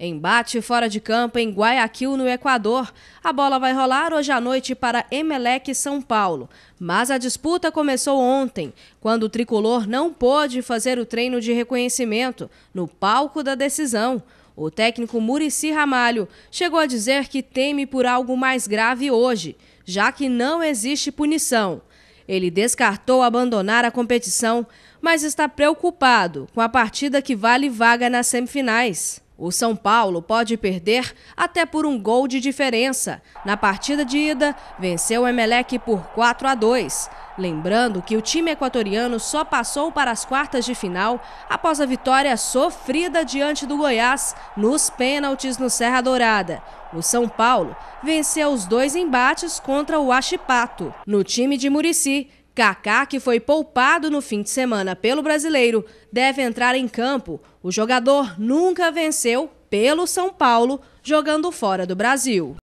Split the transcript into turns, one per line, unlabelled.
Embate fora de campo em Guayaquil, no Equador. A bola vai rolar hoje à noite para Emelec São Paulo. Mas a disputa começou ontem, quando o tricolor não pôde fazer o treino de reconhecimento no palco da decisão. O técnico Murici Ramalho chegou a dizer que teme por algo mais grave hoje, já que não existe punição. Ele descartou abandonar a competição, mas está preocupado com a partida que vale vaga nas semifinais. O São Paulo pode perder até por um gol de diferença. Na partida de ida, venceu o Emelec por 4 a 2. Lembrando que o time equatoriano só passou para as quartas de final após a vitória sofrida diante do Goiás nos pênaltis no Serra Dourada. O São Paulo venceu os dois embates contra o Achipato. No time de Murici, Kaká, que foi poupado no fim de semana pelo brasileiro, deve entrar em campo. O jogador nunca venceu pelo São Paulo jogando fora do Brasil.